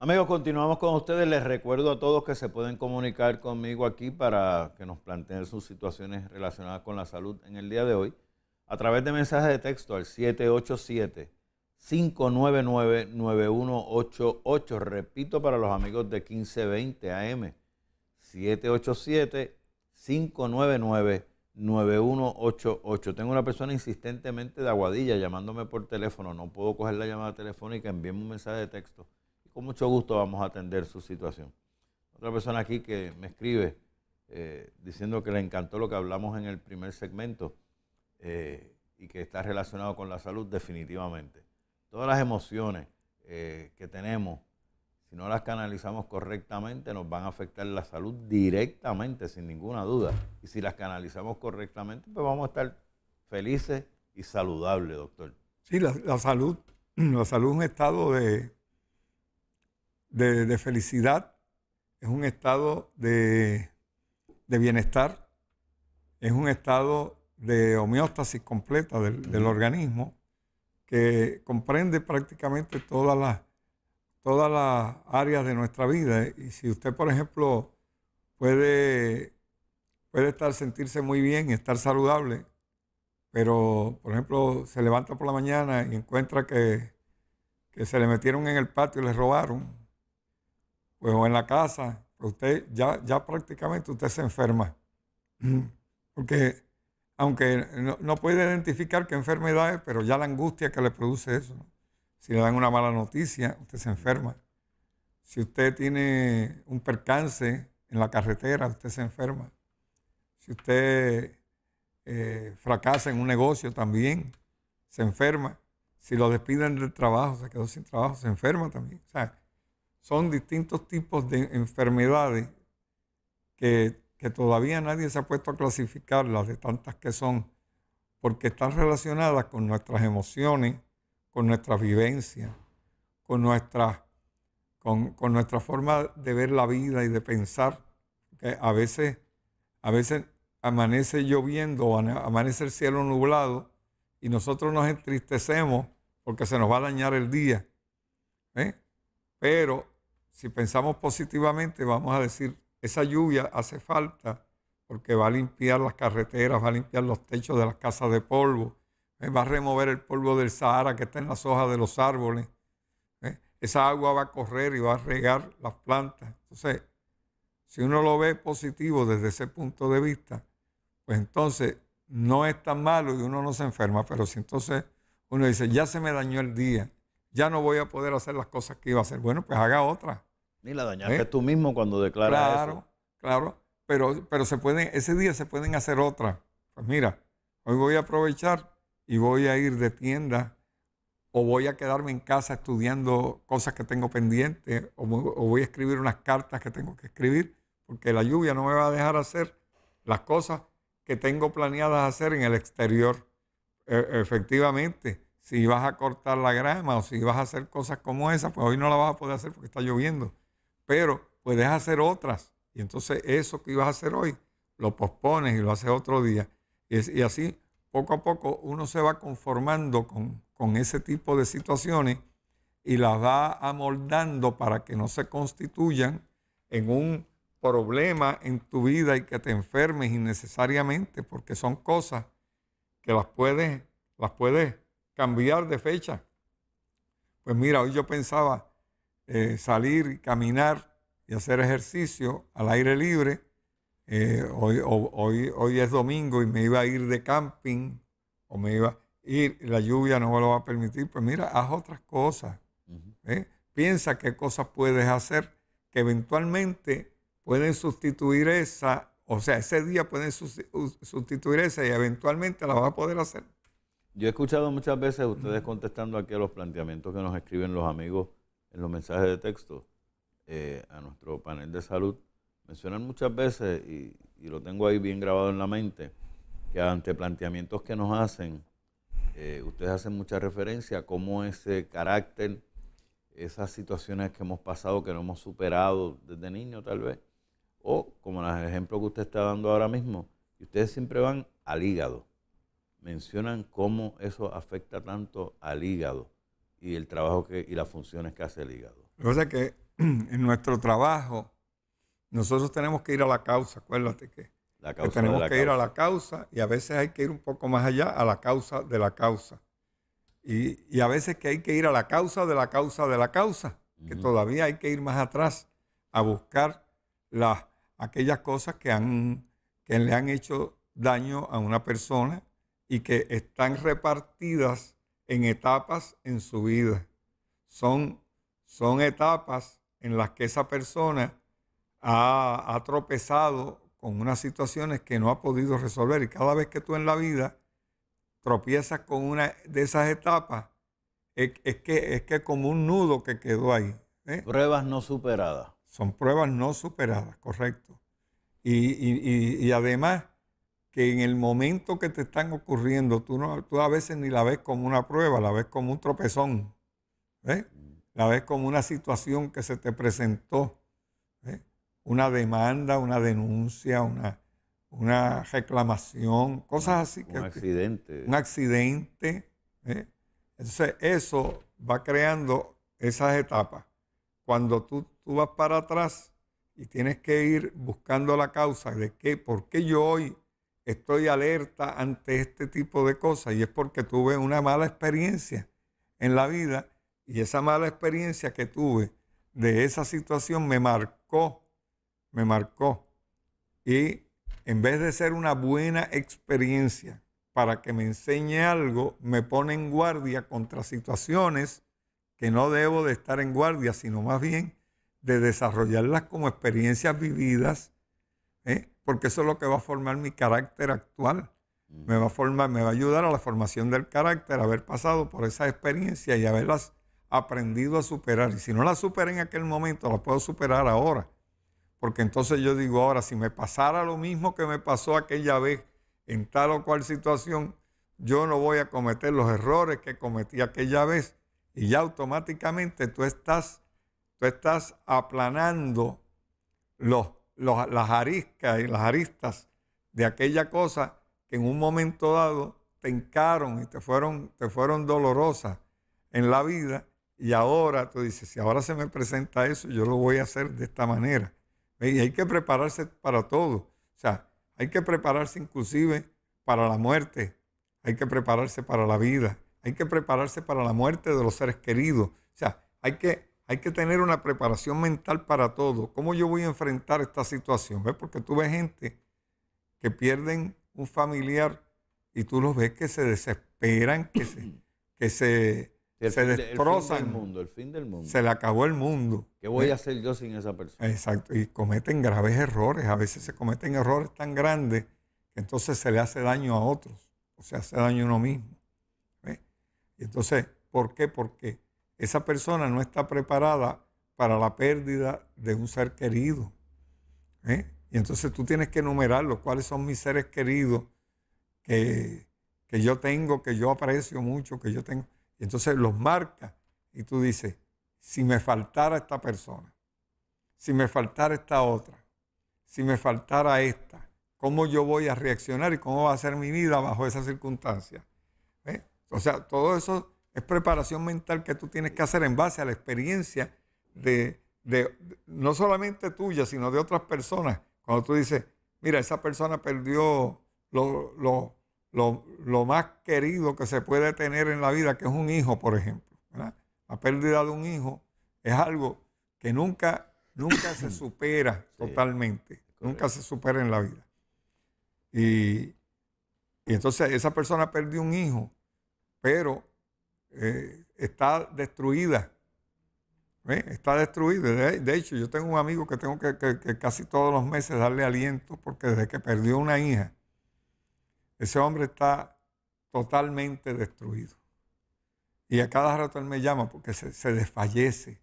Amigos, continuamos con ustedes. Les recuerdo a todos que se pueden comunicar conmigo aquí para que nos planteen sus situaciones relacionadas con la salud en el día de hoy a través de mensajes de texto al 787 599-9188. Repito para los amigos de 1520 AM. 787-599-9188. Tengo una persona insistentemente de Aguadilla llamándome por teléfono. No puedo coger la llamada telefónica. Envíeme un mensaje de texto. Y con mucho gusto vamos a atender su situación. Otra persona aquí que me escribe eh, diciendo que le encantó lo que hablamos en el primer segmento eh, y que está relacionado con la salud definitivamente todas las emociones eh, que tenemos, si no las canalizamos correctamente, nos van a afectar la salud directamente, sin ninguna duda. Y si las canalizamos correctamente, pues vamos a estar felices y saludables, doctor. Sí, la, salud, la salud es un estado de, de, felicidad, es un estado de, bienestar, es un estado de homeostasis completa del, del organismo que comprende prácticamente todas las todas áreas de nuestra vida. Y si usted, por ejemplo, puede, puede estar, sentirse muy bien, y estar saludable, pero, por ejemplo, se levanta por la mañana y encuentra que, se le metieron en el patio y le robaron, pues, o en la casa, pues, usted ya, ya prácticamente usted se enferma. Porque aunque no, puede identificar qué enfermedad es, pero ya la angustia que le produce eso. Si le dan una mala noticia, usted se enferma. Si usted tiene un percance en la carretera, usted se enferma. Si usted eh, fracasa en un negocio, también se enferma. Si lo despiden del trabajo, se quedó sin trabajo, se enferma también. O sea, son distintos tipos de enfermedades que que todavía nadie se ha puesto a clasificarlas de tantas que son, porque están relacionadas con nuestras emociones, con nuestras vivencias, con nuestra, con, con nuestra forma de ver la vida y de pensar. Que a, veces, a veces amanece lloviendo, amanece el cielo nublado y nosotros nos entristecemos porque se nos va a dañar el día. ¿eh? Pero si pensamos positivamente, vamos a decir, esa lluvia hace falta porque va a limpiar las carreteras, va a limpiar los techos de las casas de polvo, eh, va a remover el polvo del Sahara que está en las hojas de los árboles. Eh, esa agua va a correr y va a regar las plantas. Entonces, si uno lo ve positivo desde ese punto de vista, pues entonces no es tan malo y uno no se enferma. Pero si entonces uno dice, ya se me dañó el día, ya no voy a poder hacer las cosas que iba a hacer, bueno, pues haga otra. Ni la dañaste ¿Eh? tú mismo cuando declaras claro, eso. Claro, Pero, pero se pueden, ese día se pueden hacer otras. Pues mira, hoy voy a aprovechar y voy a ir de tienda o voy a quedarme en casa estudiando cosas que tengo pendientes o, voy a escribir unas cartas que tengo que escribir porque la lluvia no me va a dejar hacer las cosas que tengo planeadas hacer en el exterior. E, efectivamente, si vas a cortar la grama o si vas a hacer cosas como esas, pues hoy no la vas a poder hacer porque está lloviendo pero puedes hacer otras. Y entonces eso que ibas a hacer hoy, lo pospones y lo haces otro día. Y, así, poco a poco, uno se va conformando con, ese tipo de situaciones y las va amoldando para que no se constituyan en un problema en tu vida y que te enfermes innecesariamente, porque son cosas que las puedes, las puedes cambiar de fecha. Pues mira, hoy yo pensaba, eh, salir, caminar y hacer ejercicio al aire libre. Eh, hoy, hoy, es domingo y me iba a ir de camping o me iba a ir, la lluvia no me lo va a permitir. Pues mira, haz otras cosas. ¿eh? Piensa qué cosas puedes hacer que eventualmente pueden sustituir esa, o sea, ese día pueden sustituir esa y eventualmente la vas a poder hacer. Yo he escuchado muchas veces ustedes contestando aquí a los planteamientos que nos escriben los amigos en los mensajes de texto eh, a nuestro panel de salud, mencionan muchas veces, y, lo tengo ahí bien grabado en la mente, que ante planteamientos que nos hacen, eh, ustedes hacen mucha referencia a cómo ese carácter, esas situaciones que hemos pasado, que no hemos superado desde niño tal vez, o como los ejemplos que usted está dando ahora mismo, y ustedes siempre van al hígado. Mencionan cómo eso afecta tanto al hígado y el trabajo que, y las funciones que hace el hígado. Lo que pasa es que en nuestro trabajo nosotros tenemos que ir a la causa, acuérdate que, la tenemos que ir a la causa y a veces hay que ir un poco más allá a la causa de la causa. Y, a veces que hay que ir a la causa de la causa de la causa, que todavía hay que ir más atrás a buscar las, aquellas cosas que, han, que le han hecho daño a una persona y que están repartidas en etapas en su vida. Son, son etapas en las que esa persona ha, tropezado con unas situaciones que no ha podido resolver. Y cada vez que tú en la vida tropiezas con una de esas etapas, es, que es que como un nudo que quedó ahí. ¿eh? Pruebas no superadas. Son pruebas no superadas, correcto. y, y además, que en el momento que te están ocurriendo, tú, no, tú a veces ni la ves como una prueba, la ves como un tropezón, ¿eh? mm. la ves como una situación que se te presentó, ¿eh? una demanda, una denuncia, una, una reclamación, cosas así. un accidente. Un accidente. ¿eh? Entonces eso va creando esas etapas. Cuando tú, tú vas para atrás y tienes que ir buscando la causa de qué, por qué yo hoy estoy alerta ante este tipo de cosas y es porque tuve una mala experiencia en la vida y esa mala experiencia que tuve de esa situación me marcó, me marcó. Y en vez de ser una buena experiencia para que me enseñe algo, me pone en guardia contra situaciones que no debo de estar en guardia, sino más bien de desarrollarlas como experiencias vividas ¿eh? porque eso es lo que va a formar mi carácter actual. Mm. Me va, a formar, me va a ayudar a la formación del carácter, haber pasado por esa experiencia y haberlas aprendido a superar. Y si no la superé en aquel momento, la puedo superar ahora. Porque entonces yo digo, ahora, si me pasara lo mismo que me pasó aquella vez en tal o cual situación, yo no voy a cometer los errores que cometí aquella vez. Y ya automáticamente tú estás, tú estás aplanando los las ariscas y las aristas de aquella cosa que en un momento dado te encaron y te fueron, te fueron dolorosas en la vida. Y ahora tú dices, si ahora se me presenta eso, yo lo voy a hacer de esta manera. Y hay que prepararse para todo. O sea, hay que prepararse inclusive para la muerte. Hay que prepararse para la vida. Hay que prepararse para la muerte de los seres queridos. O sea, hay que, hay que tener una preparación mental para todo. ¿Cómo yo voy a enfrentar esta situación? ¿Ves? Porque tú ves gente que pierden un familiar y tú los ves que se desesperan, que se, que se, destrozan. El mundo, el fin del mundo. Se le acabó el mundo. ¿Qué voy a hacer yo sin esa persona? Exacto, y cometen graves errores. A veces se cometen errores tan grandes que entonces se le hace daño a otros o se hace daño a uno mismo. ¿ves? Y entonces, ¿por qué? Porque esa persona no está preparada para la pérdida de un ser querido. ¿eh? Y entonces tú tienes que los cuáles son mis seres queridos que, yo tengo, que yo aprecio mucho, que yo tengo. Y entonces los marcas y tú dices, si me faltara esta persona, si me faltara esta otra, si me faltara esta, cómo yo voy a reaccionar y cómo va a ser mi vida bajo esa circunstancia ¿Eh? O sea, todo eso es preparación mental que tú tienes que hacer en base a la experiencia de, no solamente tuya, sino de otras personas. Cuando tú dices, mira, esa persona perdió lo, lo, más querido que se puede tener en la vida, que es un hijo, por ejemplo. La pérdida de un hijo es algo que nunca, nunca se supera totalmente, nunca se supera en la vida. Y, y entonces esa persona perdió un hijo, pero eh, está destruida. ¿eh? Está destruida. De, hecho, yo tengo un amigo que tengo que, casi todos los meses darle aliento porque desde que perdió una hija, ese hombre está totalmente destruido. Y a cada rato él me llama porque se, desfallece.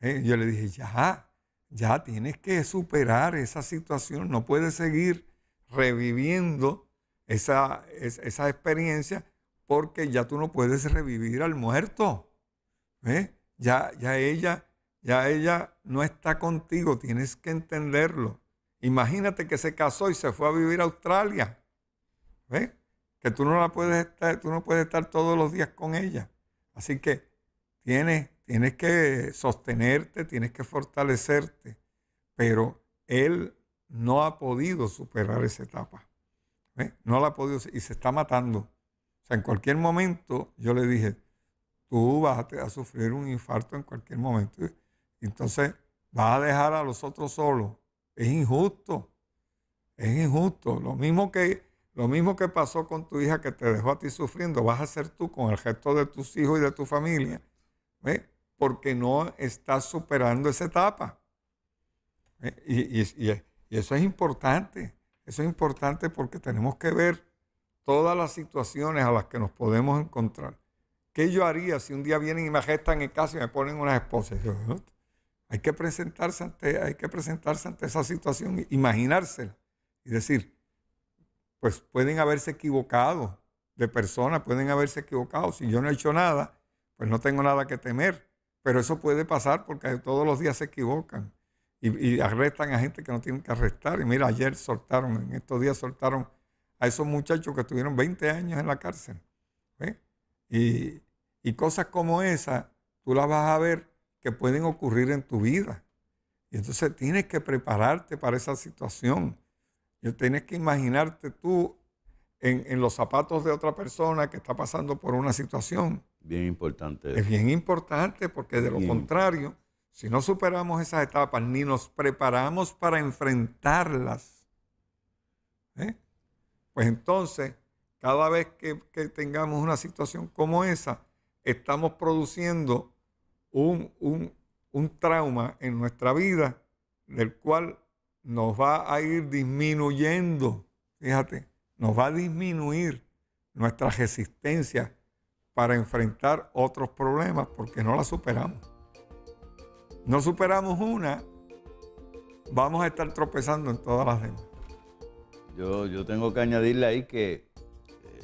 ¿eh? Yo le dije, ya, ya tienes que superar esa situación, no puedes seguir reviviendo esa, esa experiencia porque ya tú no puedes revivir al muerto. Ya, ya ella, ya ella no está contigo, tienes que entenderlo. Imagínate que se casó y se fue a vivir a Australia. Que tú no la puedes estar, tú no puedes estar todos los días con ella. Así que tienes, tienes que sostenerte, tienes que fortalecerte. Pero él no ha podido superar esa etapa. No la ha podido y se está matando. O sea, en cualquier momento yo le dije, tú vas a, sufrir un infarto en cualquier momento. Entonces, vas a dejar a los otros solos. Es injusto. Es injusto. Lo mismo que, lo mismo que pasó con tu hija que te dejó a ti sufriendo, vas a hacer tú con el gesto de tus hijos y de tu familia. ¿eh? Porque no estás superando esa etapa. ¿eh? y eso es importante. Eso es importante porque tenemos que ver todas las situaciones a las que nos podemos encontrar. ¿Qué yo haría si un día vienen y me gestan en casa y me ponen unas esposas? Hay que presentarse ante, hay que presentarse ante esa situación, imaginársela y decir, pues pueden haberse equivocado de personas, pueden haberse equivocado. Si yo no he hecho nada, pues no tengo nada que temer. Pero eso puede pasar porque todos los días se equivocan y, y arrestan a gente que no tienen que arrestar. Y mira, ayer soltaron, en estos días soltaron a esos muchachos que estuvieron 20 años en la cárcel. Y, cosas como esa, tú las vas a ver que pueden ocurrir en tu vida. Y entonces tienes que prepararte para esa situación. Tienes que imaginarte tú en, los zapatos de otra persona que está pasando por una situación. Bien importante. Es bien importante porque de lo contrario, si no superamos esas etapas ni nos preparamos para enfrentarlas, ¿eh? Pues entonces, cada vez que, tengamos una situación como esa, estamos produciendo un, un trauma en nuestra vida del cual nos va a ir disminuyendo, fíjate, nos va a disminuir nuestra resistencia para enfrentar otros problemas porque no la superamos. No superamos una, vamos a estar tropezando en todas las demás. Yo, tengo que añadirle ahí que eh,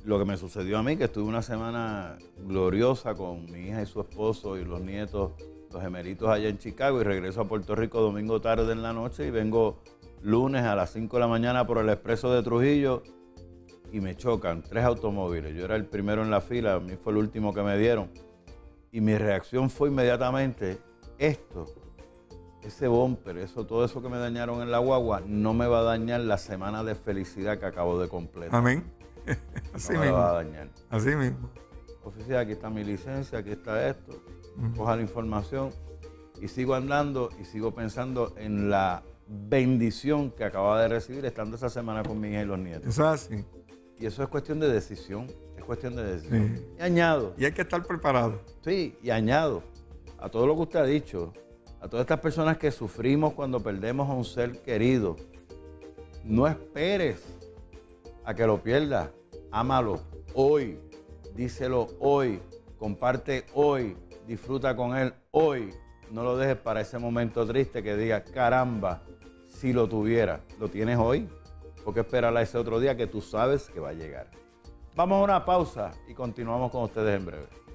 lo que me sucedió a mí, que estuve una semana gloriosa con mi hija y su esposo y los nietos, los emeritos allá en Chicago, y regreso a Puerto Rico domingo tarde en la noche y vengo lunes a las 5 de la mañana por el expreso de Trujillo y me chocan tres automóviles. Yo era el primero en la fila, a mí fue el último que me dieron. Y mi reacción fue inmediatamente, esto ese bumper, eso, todo eso que me dañaron en la guagua, no me va a dañar la semana de felicidad que acabo de completar. Amén. Así no mismo. me va a dañar. Así mismo. Oficial, aquí está mi licencia, aquí está esto. Coja la información y sigo andando y sigo pensando en la bendición que acababa de recibir estando esa semana con mi hija y los nietos. Eso es así. Y eso es cuestión de decisión, es cuestión de decisión. Y añado. Y hay que estar preparado. Sí, y añado a todo lo que usted ha dicho a todas estas personas que sufrimos cuando perdemos a un ser querido, no esperes a que lo pierdas. Ámalo hoy, díselo hoy, comparte hoy, disfruta con él hoy. No lo dejes para ese momento triste que diga, caramba, si lo tuviera, lo tienes hoy. Porque esperar a ese otro día que tú sabes que va a llegar. Vamos a una pausa y continuamos con ustedes en breve.